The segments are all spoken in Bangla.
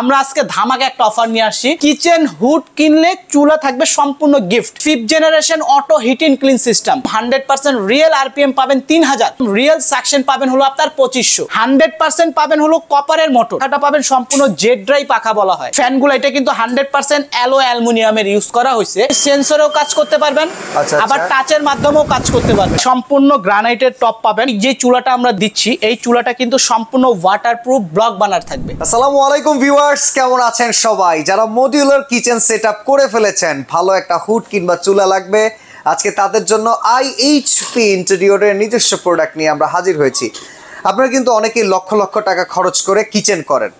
আমরা আজকে ধামাকে একটা অফার নিয়ে আসি কিচেন হুড কিনলে চুলা থাকবে সম্পূর্ণ gift fifth generation auto heat in clean system hundred percent real RPM পাবেন তিন হাজার রিয়েল সাকশন পাবেন হলো আপনার পঁচিশশো হান্ড্রেড পার্সেন্ট পাবেন হলো কপারের মোটর এটা পাবেন সম্পূর্ণ জেড ড্রাই পাখা বলা হয় ফ্যান গুলো এটা কিন্তু হান্ড্রেড পার্সেন্ট অ্যালো এর ইউজ করা হয়েছে সেন্সরেও কাজ করতে পারবেন আচ্ছা, আচ্ছা। আবার টাচের মাধ্যমেও কাজ করতে পারবেন সম্পূর্ণ গ্রানাইটের টপ পাবেন যে চুলাটা আমরা দিচ্ছি এই চুলাটা কিন্তু সম্পূর্ণ ওয়াটার প্রুফ ব্লক বানার থাকবে আসসালামু আলাইকুম ভিউ ভিউয়ার্স কেমন আছেন সবাই যারা মডিউলার কিচেন সেট করে ফেলেছেন ভালো একটা হুড কিংবা চুলা লাগবে আজকে তাদের জন্য আইএইচপি ইন্টেরিয়রের নিজস্ব প্রোডাক্ট নিয়ে আমরা হাজির হয়েছি আপনারা কিন্তু অনেকেই লক্ষ লক্ষ টাকা খরচ করে কিচেন করেন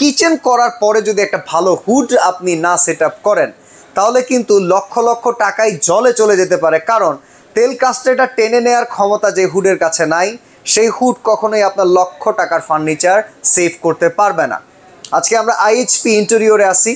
কিচেন করার পরে যদি একটা ভালো হুড আপনি না সেট করেন তাহলে কিন্তু লক্ষ লক্ষ টাকায় জলে চলে যেতে পারে কারণ তেল কাস্টেটা টেনে নেয়ার ক্ষমতা যে হুডের কাছে নাই সেই হুড কখনোই আপনার লক্ষ টাকার ফার্নিচার সেভ করতে পারবে না আজকে আমরা আইএইচপি ইন্টেরিয়রে আসি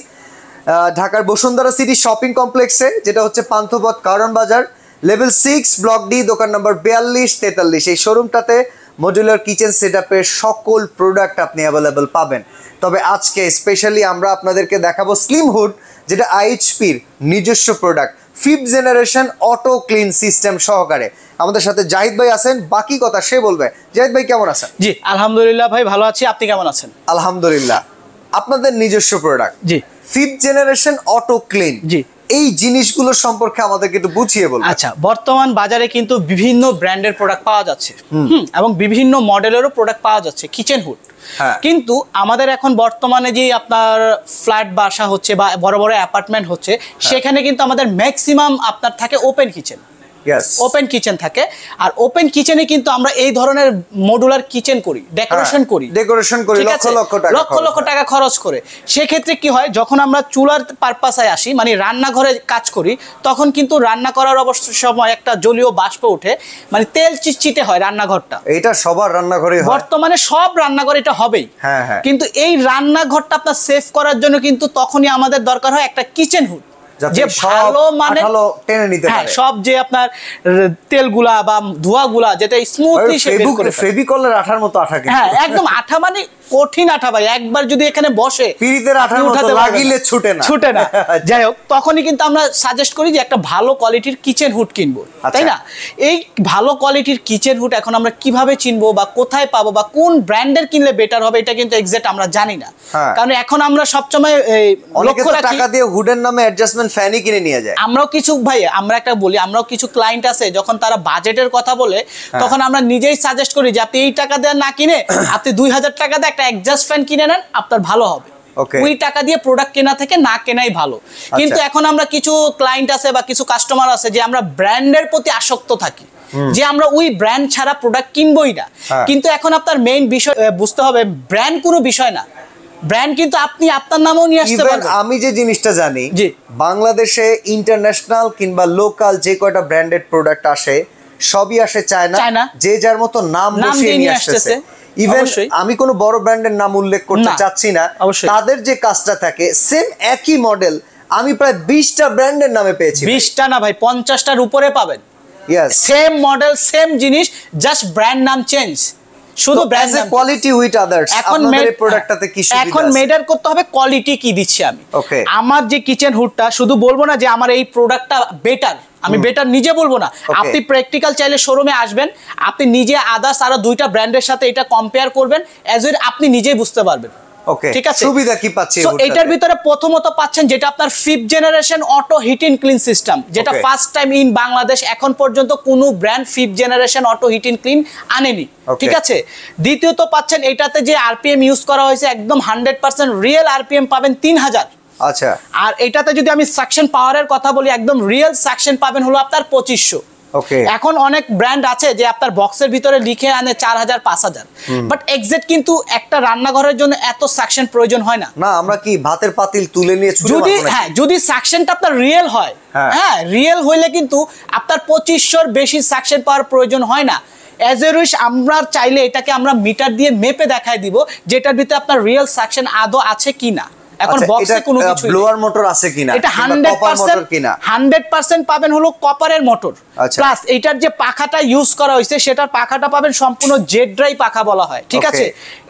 ঢাকার বসুন্ধরা সিটি শপিং কমপ্লেক্সে যেটা হচ্ছে পান্থপথ কারণ বাজার লেভেল সিক্স ব্লক ডি দোকান নম্বর বিয়াল্লিশ তেতাল্লিশ এই শোরুমটাতে মডুলার কিচেন সেট সকল প্রোডাক্ট আপনি অ্যাভেলেবেল পাবেন তবে আজকে স্পেশালি আমরা আপনাদেরকে দেখাবো স্লিম হুড যেটা আইএইচপির নিজস্ব product fifth generation auto clean system সহকারে আমাদের সাথে জাহিদ ভাই আছেন বাকি কথা সে বলবে জাহিদ ভাই কেমন আছেন জি আলহামদুলিল্লাহ ভাই ভালো আছি আপনি কেমন আছেন আলহামদুলিল্লাহ আপনাদের নিজস্ব প্রোডাক্ট জি ফিফথ জেনারেশন অটো ক্লিন জি এই জিনিসগুলো সম্পর্কে আমাদেরকে একটু বুঝিয়ে বলুন আচ্ছা বর্তমান বাজারে কিন্তু বিভিন্ন ব্র্যান্ডের প্রোডাক্ট পাওয়া যাচ্ছে এবং বিভিন্ন মডেলেরও প্রোডাক্ট পাওয়া যাচ্ছে কিচেন হুড হ্যাঁ। কিন্তু আমাদের এখন বর্তমানে যে আপনার ফ্ল্যাট বাসা হচ্ছে বা বড় বড় অ্যাপার্টমেন্ট হচ্ছে হ্যাঁ। সেখানে কিন্তু আমাদের ম্যাক্সিমাম আপনার থাকে ওপেন কিচেন ওপেন কিচেন থাকে আর ওপেন কিচেনে কিন্তু আমরা এই ধরনের মডুলার কিচেন করি ডেকোরেশন হ্যাঁ, করি ডেকোরেশন করি লক্ষ লক্ষ টাকা লক্ষ লক্ষ টাকা খরচ করে সেক্ষেত্রে কি হয় যখন আমরা চুলার পারপাসে আসি মানে রান্নাঘরে কাজ করি তখন কিন্তু রান্না করার অবশ্য সময় একটা জলীয় বাষ্প ওঠে মানে তেল চিচিতে হয় রান্নাঘরটা এটা সবার রান্নাঘরে বর্তমানে সব রান্নাঘরে এটা হবেই হ্যাঁ, হ্যাঁ। কিন্তু এই রান্নাঘরটা আপনার সেফ করার জন্য কিন্তু তখনই আমাদের দরকার হয় একটা কিচেন হুড হ্যাঁ, যেটা হ্যাঁ, মানে আচ্ছা। আমরা সাজেস্ট করি যে একটা ভালো কোয়ালিটির কিচেন হুড কিনবো তাই আচ্ছা। না এই ভালো কোয়ালিটির কিচেন হুড এখন আমরা কিভাবে চিনবো বা কোথায় পাবো বা কোন ব্র্যান্ডের কিনলে বেটার হবে এটা কিন্তু আমরা জানি না হ্যাঁ। কারণ এখন আমরা সবসময় টাকা দিয়ে হুডের নামে অ্যাডজাস্টমেন্ট থাউজেন্ড ফ্যানই কিনে নিয়ে যায় আমরাও কিছু ভাই আমরা একটা বলি আমরাও কিছু ক্লায়েন্ট আছে যখন তারা বাজেটের কথা বলে হ্যাঁ। তখন আমরা নিজেই সাজেস্ট করি যাতে এই টাকা দেওয়া না কিনে আপনি দুই হাজার টাকা দিয়ে একটা অ্যাডজাস্ট ফ্যান কিনে নেন আপনার ভালো হবে ওই টাকা দিয়ে প্রোডাক্ট কেনা থেকে না কেনাই ভালো আচ্ছা। কিন্তু এখন আমরা কিছু ক্লায়েন্ট আছে বা কিছু কাস্টমার আছে যে আমরা ব্র্যান্ডের প্রতি আসক্ত থাকি যে আমরা ওই ব্র্যান্ড ছাড়া প্রোডাক্ট কিনবই না হ্যাঁ। কিন্তু এখন আপনার মেইন বিষয় বুঝতে হবে ব্র্যান্ড কোনো বিষয় না ব্র্যান্ড কিন্তু আপনি আপনার নামও নিয়ে আসতে পারেন আমি যে জিনিসটা জানি বাংলাদেশে ইন্টারন্যাশনাল কিংবা লোকাল যে কয়টা ব্র্যান্ডেড প্রোডাক্ট আসে সবই আসে চায়না যে যার মতো নাম বসিয়ে নিয়ে আসতেছে ইভেন আমি কোনো বড় ব্র্যান্ডের নাম উল্লেখ করতে চাচ্ছি না তাদের যে কাজটা থাকে সেম একই মডেল আমি প্রায় বিশটা ব্র্যান্ডের নামে পেয়েছি বিশটা না ভাই পঞ্চাশটার উপরে পাবেন সেম মডেল সেম জিনিস জাস্ট ব্র্যান্ড নাম চেঞ্জ শুধু ব্র্যান্ড কোয়ালিটি উইথ আদার্স এখন এই প্রোডাক্টটাতে কি সুবিধা এখন মেটার করতে হবে কোয়ালিটি কি দিচ্ছি আমি ওকে আমার যে কিচেন হুডটা শুধু বলবো না যে আমার এই প্রোডাক্টটা বেটার আমি বেটার নিজে বলবো না আপনি প্র্যাকটিক্যাল চাইলে শোরুমে আসবেন আপনি নিজে আদার্স আর দুইটা ব্র্যান্ডের সাথে এটা কম্পেয়ার করবেন অ্যাজ আপনি নিজেই বুঝতে পারবেন এটার ভিতরে প্রথমত পাচ্ছেন যেটা আপনার জেনারেশন অটো ক্লিন সিস্টেম যেটা ফার্স্ট টাইম ইন বাংলাদেশ এখন পর্যন্ত ব্র্যান্ড জেনারেশন ক্লিন আনেনি ঠিক আছে দ্বিতীয়ত পাচ্ছেন এটাতে যে আরপিএম ইউজ করা হয়েছে একদম হান্ড্রেড পার্সেন্ট রিয়েল আরপিএম পাবেন তিন হাজার আচ্ছা আর এটাতে যদি আমি সাকশন পাওয়ারের কথা বলি একদম রিয়েল সাকশন পাবেন হলো আপনার পঁচিশশো এখন অনেক ব্র্যান্ড আছে যে আপনার বক্সের ভিতরে লিখে আনে চার হাজার পাঁচ হাজার বাট এক্সেক্ট কিন্তু একটা রান্নাঘরের জন্য এত সাকশন প্রয়োজন হয় না না আমরা কি ভাতের পাতিল তুলে নিয়ে যদি হ্যাঁ যদি সাকশনটা আপনার রিয়েল হয় হ্যাঁ রিয়েল হ্যাঁ, হইলে কিন্তু আপনার পঁচিশশোর বেশি সাকশন পাওয়ার প্রয়োজন হয় না আমরা চাইলে এটাকে আমরা মিটার দিয়ে মেপে দেখায় দিব যেটার ভিতরে আপনার রিয়েল সাকশন আদৌ আছে কি না এখন বক্সে আচ্ছা, কোনো কিছু ব্লোয়ার মোটর আছে কিনা এটা 100% কিনা 100% পাবেন হলো কপারের মোটর প্লাস এটার যে পাখাটা ইউজ করা হয়েছে সেটার পাখাটা পাবেন সম্পূর্ণ জেড ড্রাই পাখা বলা হয় ঠিক আছে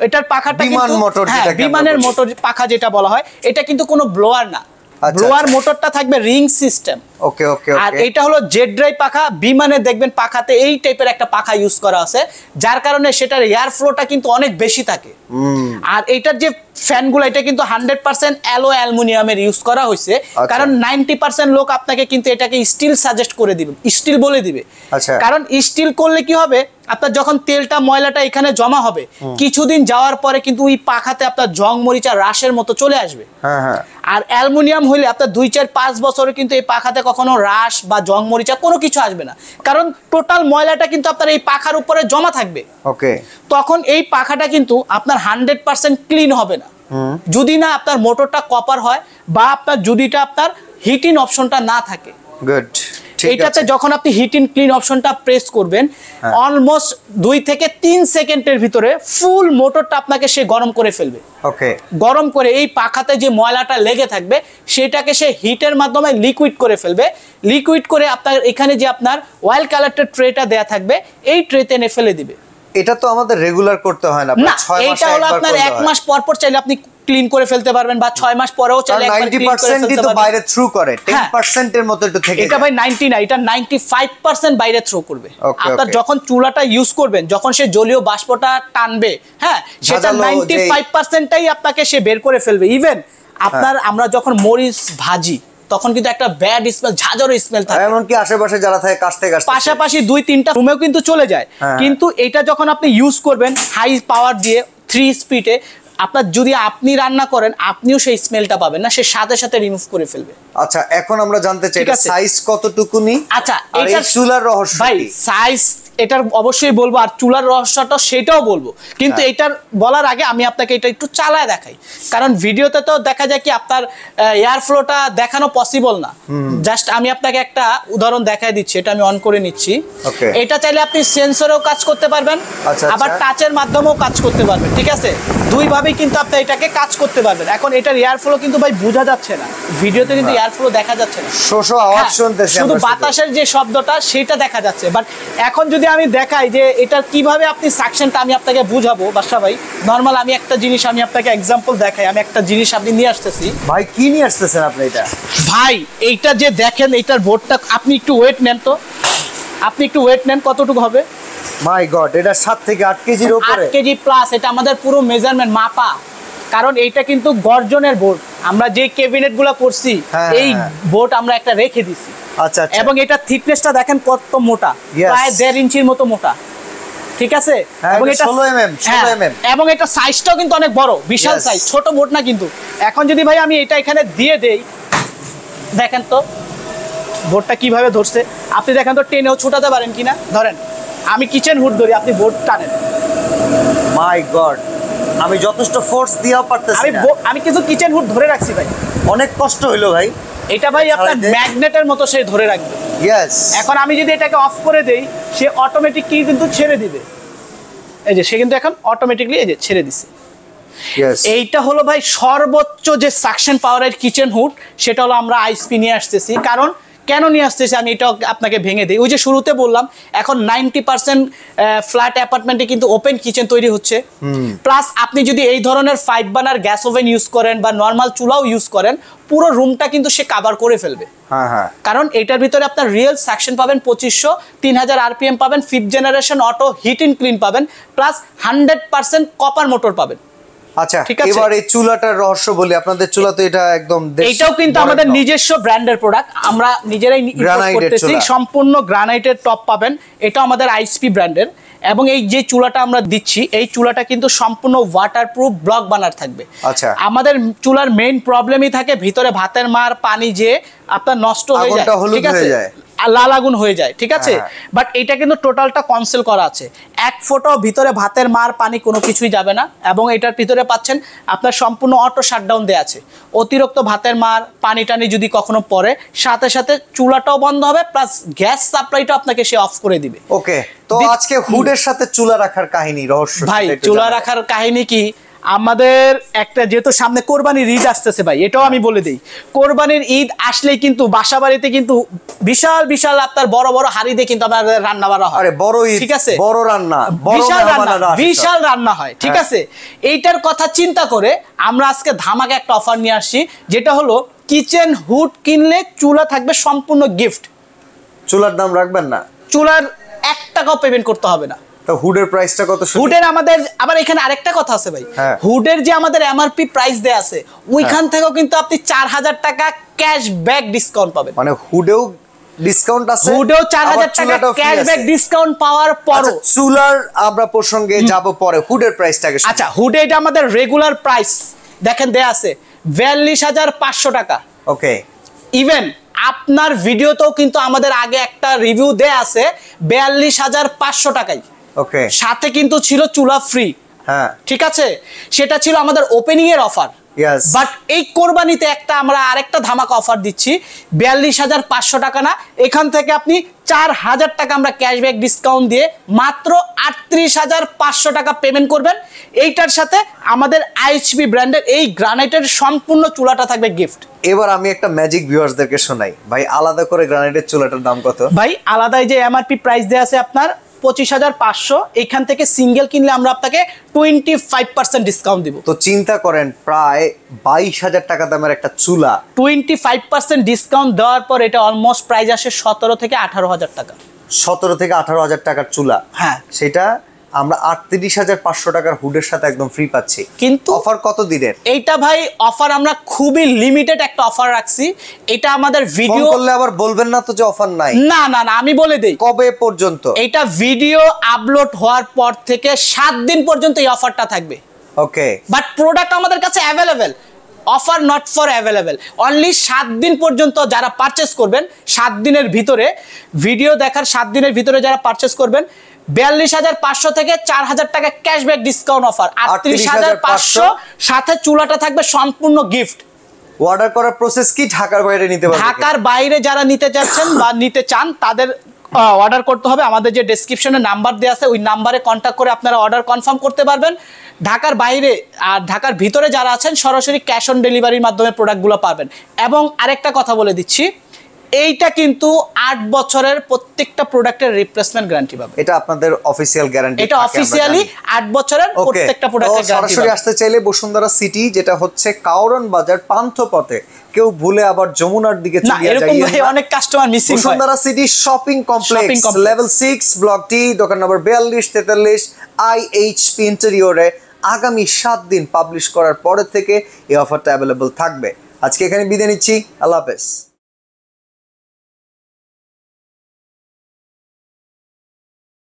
এটার পাখাটা বিমান হ্যাঁ, মোটর বিমানের মোটর পাখা যেটা বলা হয় এটা কিন্তু কোনো ব্লোয়ার না আচ্ছা। ব্লোয়ার মোটরটা থাকবে রিং সিস্টেম ওকে ওকে আর এটা হলো জেড ড্রাই পাখা বিমানে দেখবেন পাখাতে এই টাইপের একটা পাখা ইউজ করা আছে যার কারণে সেটার এয়ার ফ্লোটা কিন্তু অনেক বেশি থাকে আর এটার যে ফ্যানগুলো এটা কিন্তু হান্ড্রেড পার্সেন্ট অ্যালো অ্যালুমিনিয়ামের ইউজ করা হয়েছে আচ্ছা। কারণ নাইনটি পার্সেন্ট লোক আপনাকে কিন্তু এটাকে স্টিল সাজেস্ট করে দিবে স্টিল বলে দিবে আচ্ছা। কারণ স্টিল করলে কি হবে আপনার যখন তেলটা ময়লাটা এখানে জমা হবে কিছুদিন যাওয়ার পরে কিন্তু ওই পাখাতে আপনার জং মরিচা রাশের মতো চলে আসবে হ্যাঁ, হ্যাঁ। আর অ্যালুমিনিয়াম হইলে আপনার দুই চার পাঁচ বছরে কিন্তু এই পাখাতে কখনো রাশ বা জং মরিচা কোনো কিছু আসবে না কারণ টোটাল ময়লাটা কিন্তু আপনার এই পাখার উপরে জমা থাকবে ওকে তখন এই পাখাটা কিন্তু আপনার হান্ড্রেড পার্সেন্ট ক্লিন হবে না যদি না আপনার মোটরটা কপার হয় বা আপনার যদিটা আপনার হিটিং অপশনটা না থাকে গুড এটাতে যখন আপনি হিট ইন ক্লিন অপশনটা প্রেস করবেন অলমোস্ট হ্যাঁ। দুই থেকে তিন সেকেন্ডের ভিতরে ফুল মোটরটা আপনাকে সে গরম করে ফেলবে ওকে গরম করে এই পাখাতে যে ময়লাটা লেগে থাকবে সেটাকে সে হিটের মাধ্যমে লিকুইড করে ফেলবে লিকুইড করে আপনার এখানে যে আপনার ওয়াইল কালারটা ট্রেটা দেয়া থাকবে এই ট্রেতে এনে ফেলে দিবে এটা তো আমাদের রেগুলার করতে হয় না এটা হলো আপনার এক মাস পর পর চাইলে আপনি ক্লিন করে ফেলতে পারবেন বা ছয় মাস পরেও চাইলে বাইরে থ্রু করে হ্যাঁ। এর মতো একটু থেকে এটা ভাই 90 না এটা 95% বাইরে থ্রু করবে আপনার যখন চুলাটা ইউজ করবেন যখন সে জলীয় বাষ্পটা টানবে হ্যাঁ সেটা 95%টাই আপনাকে সে বের করে ফেলবে ইভেন আপনার হ্যাঁ। আমরা যখন মরিচ ভাজি তখন কিন্তু একটা ব্যাড স্মেল ঝাঁঝর স্মেল থাকে এমনকি আশেপাশে যারা থাকে কাছ থেকে পাশাপাশি দুই তিনটা রুমেও কিন্তু চলে যায় হ্যাঁ। কিন্তু এটা যখন আপনি ইউজ করবেন হাই পাওয়ার দিয়ে থ্রি স্পিডে আপনার যদি আপনি রান্না করেন আপনিও সেই স্মেলটা পাবেন না সে সাথে সাথে রিমুভ করে ফেলবে আচ্ছা এখন আমরা জানতে চাই সাইজ কতটুকুনি আচ্ছা এটা চুলার রহস্য ভাই সাইজ এটার অবশ্যই বলবো আর চুলার রহস্যটা সেটাও বলবো কিন্তু হ্যাঁ। এটার বলার আগে আমি আপনাকে এটা একটু চালায় দেখাই কারণ ভিডিওতে তো দেখা যায় কি আপনার এয়ার ফ্লোটা দেখানো পসিবল না জাস্ট আমি আপনাকে একটা উদাহরণ দেখায় দিচ্ছি এটা আমি অন করে নিচ্ছি এটা চাইলে আপনি সেন্সরেও কাজ করতে পারবেন আচ্ছা, আবার টাচের আচ্ছা। মাধ্যমেও কাজ করতে পারবেন ঠিক আছে দুইভাবেই কিন্তু আপনি এটাকে কাজ করতে পারবেন এখন এটার এয়ার ফ্লো কিন্তু ভাই বোঝা যাচ্ছে না ভিডিওতে কিন্তু এয়ার ফ্লো দেখা যাচ্ছে না শোষো আওয়াজ হ্যাঁ, শুনতেছে শুধু বাতাসের যে শব্দটা সেটা দেখা যাচ্ছে বাট এখন যদি যদি আমি দেখাই যে এটা কিভাবে আপনি সাকশনটা আমি আপনাকে বুঝাবো বাসা ভাই নর্মাল আমি একটা জিনিস আমি আপনাকে এক্সাম্পল দেখাই আমি একটা জিনিস আপনি নিয়ে আসতেছি ভাই কি নিয়ে আসতেছেন আপনি এটা ভাই এইটা যে দেখেন এইটার বোর্ডটা আপনি একটু ওয়েট নেন তো আপনি একটু ওয়েট নেন কতটুকু হবে মাই গড এটা 7 থেকে 8 কেজির উপরে 8 কেজি প্লাস এটা আমাদের পুরো মেজারমেন্ট মাপা কারণ এইটা কিন্তু গর্জনের বোর্ড আমরা যে ক্যাবিনেট গুলা করছি হ্যাঁ, এই বোর্ড হ্যাঁ। আমরা একটা রেখে দিছি আচ্ছা, আচ্ছা। এবং এটা থিকনেসটা দেখেন কত মোটা প্রায় দেড় ইঞ্চির মতো মোটা ঠিক আছে এবং হ্যাঁ, এবং এটা সাইজটাও mm, mm। কিন্তু অনেক বড় বিশাল সাইজ ছোট না কিন্তু এখন যদি ভাই আমি এটা এখানে দিয়ে দেই দেখেন তো ধরছে আপনি দেখেন তো টেনেও ছোটাতে পারেন কিনা ধরেন আমি কিচেন হুড ধরি আপনি বোর্ড টানেন মাই গড আমি যথেষ্ট ফোর্স দিয়েও পারতেছি আমি আমি কিন্তু কিচেন হুড ধরে রাখছি ভাই অনেক কষ্ট হইলো ভাই এটা ভাই আপনার ম্যাগনেটের মতো সে ধরে রাখবে ইয়েস এখন আমি যদি এটাকে অফ করে দেই সে অটোমেটিক কি কিন্তু ছেড়ে দিবে এই যে সে কিন্তু এখন অটোমেটিকলি এই যে ছেড়ে দিছে এইটা হলো ভাই সর্বোচ্চ যে সাকশন পাওয়ারের কিচেন হুড সেটা হলো আমরা আইসপি নিয়ে আসতেছি কারণ কেন নিয়ে আসতেছে আমি এটা আপনাকে ভেঙে দিই ওই যে শুরুতে বললাম এখন নাইনটি পার্সেন্ট ফ্ল্যাট অ্যাপার্টমেন্টে কিন্তু ওপেন কিচেন তৈরি হচ্ছে প্লাস আপনি যদি এই ধরনের ফাইভ বানার গ্যাস ওভেন ইউজ করেন বা নর্মাল চুলাও ইউজ করেন পুরো রুমটা কিন্তু সে কাভার করে ফেলবে হ্যাঁ, হ্যাঁ। কারণ এটার ভিতরে আপনার রিয়েল সেকশন পাবেন পঁচিশশো তিন হাজার আরপিএম পাবেন fifth generation auto heat in clean পাবেন plus hundred percent copper motor পাবেন আচ্ছা, টপ পাবেন এটা আমাদের ব্র্যান্ডের এবং এই যে চুলাটা আমরা দিচ্ছি এই চুলাটা কিন্তু সম্পূর্ণ ওয়াটারপ্রুফ ব্লক বানার থাকবে আচ্ছা। আমাদের চুলার মেইন প্রবলেমই থাকে ভিতরে ভাতের মার পানি যে আপনার নষ্ট হয়ে যায় ঠিক আছে লাল আগুন হয়ে যায় ঠিক আছে বাট হ্যাঁ। এটা কিন্তু টোটালটা কনসেল করা আছে এক ফোটো ভিতরে ভাতের মার পানি কোনো কিছুই যাবে না এবং এটার ভিতরে পাচ্ছেন আপনার সম্পূর্ণ অটো শাটডাউন দেওয়া আছে অতিরিক্ত ভাতের মার পানি টানি যদি কখনো পরে সাথে সাথে চুলাটাও বন্ধ হবে প্লাস গ্যাস সাপ্লাইটা আপনাকে সে অফ করে দিবে ওকে তো আজকে হুডের সাথে চুলা রাখার কাহিনী রহস্য ভাই চুলা রাখার কাহিনী কি আমাদের একটা যেহেতু সামনে কোরবানির ঈদ আসতেছে ভাই এটাও আমি বলে দিই কোরবানির ঈদ আসলেই কিন্তু বাসা বাড়িতে কিন্তু বিশাল বিশাল আপনার বড় বড় হাড়ি দিয়ে কিন্তু আমাদের রান্না বাড়া হয় বড় ঈদ ঠিক আছে বড় রান্না বিশাল রান্না বিশাল রান্না হয় ঠিক হ্যাঁ। আছে এইটার কথা চিন্তা করে আমরা আজকে ধামাকে একটা অফার নিয়ে আসি যেটা হলো কিচেন হুড কিনলে চুলা থাকবে সম্পূর্ণ গিফট চুলার দাম রাখবেন না চুলার এক টাকাও পেমেন্ট করতে হবে না তা হুডের প্রাইসটা কত হুডের আমাদের আবার এখানে আরেকটা কথা আছে ভাই হ্যাঁ। হুডের যে আমাদের এমআরপি প্রাইস দেয়া আছে ওইখান হ্যাঁ। থেকেও কিন্তু আপনি হাজার টাকা ব্যাক ডিসকাউন্ট পাবেন মানে হুডেও ডিসকাউন্ট আছে আচ্ছা, আচ্ছা হুডে এটা আমাদের রেগুলার প্রাইস দেখেন আছে টাকা ওকে ইভেন আপনার ভিডিওতেও কিন্তু আমাদের আগে একটা রিভিউ দেয়া আছে বিয়াল্লিশ হাজার পাঁচশো টাকায় ওকে সাথে কিন্তু ছিল চুলা ফ্রি হ্যাঁ ঠিক আছে সেটা ছিল আমাদের ওপেনিং এর অফার বাট এই কোরবানিতে একটা আমরা আরেকটা ধামাকা অফার দিচ্ছি বিয়াল্লিশ হাজার পাঁচশো টাকা না এখান থেকে আপনি চার হাজার টাকা আমরা ক্যাশব্যাক ডিসকাউন্ট দিয়ে মাত্র আটত্রিশ হাজার পাঁচশো টাকা পেমেন্ট করবেন এইটার সাথে আমাদের আইএসবি ব্র্যান্ডের এই গ্রানাইটের সম্পূর্ণ চুলাটা থাকবে গিফট এবার আমি একটা ম্যাজিক ভিউয়ার্সদেরকে শোনাই ভাই আলাদা করে গ্রানাইটের চুলাটার দাম কত ভাই আলাদাই যে এমআরপি প্রাইস দেওয়া আছে আপনার পঁচিশ হাজার পাঁচশো এখান থেকে সিঙ্গেল কিনলে আমরা আপনাকে টোয়েন্টি ফাইভ পার্সেন্ট ডিসকাউন্ট দিব তো চিন্তা করেন প্রায় বাইশ হাজার টাকা দামের একটা চুলা টোয়েন্টি ফাইভ পার্সেন্ট ডিসকাউন্ট দেওয়ার পর এটা অলমোস্ট প্রাইস আসে সতেরো থেকে আঠারো হাজার টাকা সতেরো থেকে আঠারো হাজার টাকার চুলা হ্যাঁ সেটা আমরা আটত্রিশ হাজার পাঁচশো টাকার হুডের সাথে একদম ফ্রি পাচ্ছি কিন্তু অফার কত দিনের এইটা ভাই অফার আমরা খুবই লিমিটেড একটা অফার রাখছি এটা আমাদের ভিডিও করলে আবার বলবেন না তো যে অফার নাই না না না আমি বলে দিই কবে পর্যন্ত এটা ভিডিও আপলোড হওয়ার পর থেকে সাত দিন পর্যন্ত এই অফারটা থাকবে ওকে বাট প্রোডাক্ট আমাদের কাছে available offer not for available only সাত দিন পর্যন্ত যারা পারচেস করবেন সাত দিনের ভিতরে ভিডিও দেখার সাত দিনের ভিতরে যারা পারচেস করবেন বিয়াল্লিশ হাজার পাঁচশো থেকে চার হাজার টাকা ক্যাশব্যাক ডিসকাউন্ট অফার আটত্রিশ হাজার পাঁচশো সাথে চুলাটা থাকবে সম্পূর্ণ গিফট অর্ডার করার প্রসেস কি ঢাকার বাইরে নিতে পারবে ঢাকার বাইরে যারা নিতে যাচ্ছেন বা নিতে চান তাদের অর্ডার করতে হবে আমাদের যে ডেসক্রিপশনে নাম্বার দেওয়া আছে ওই নাম্বারে কন্ট্যাক্ট করে আপনারা অর্ডার কনফার্ম করতে পারবেন ঢাকার বাইরে আর ঢাকার ভিতরে যারা আছেন সরাসরি ক্যাশ অন ডেলিভারির মাধ্যমে প্রোডাক্টগুলো পাবেন এবং আরেকটা কথা বলে দিচ্ছি এইটা কিন্তু আট বছরের প্রত্যেকটা প্রোডাক্টের রিপ্লেসমেন্ট গ্যারান্টি পাবে এটা আপনাদের অফিসিয়াল গ্যারান্টি এটা অফিসিয়ালি আট বছরের প্রত্যেকটা প্রোডাক্টের সরাসরি আসতে চাইলে বসুন্ধরা সিটি যেটা হচ্ছে কাওরন বাজার পান্থপথে কেউ ভুলে আবার যমুনার দিকে চলে এরকম ভাই অনেক customer missing Bashundhara City Shopping Complex level 6 block D দোকান নম্বর 42 43 আইএইচপি ইন্টেরিয়রে আগামী সাত দিন পাবলিশ করার পরে থেকে এই অফারটা অ্যাভেলেবল থাকবে আজকে এখানে বিদায় নিচ্ছি আল্লাহ হাফেজ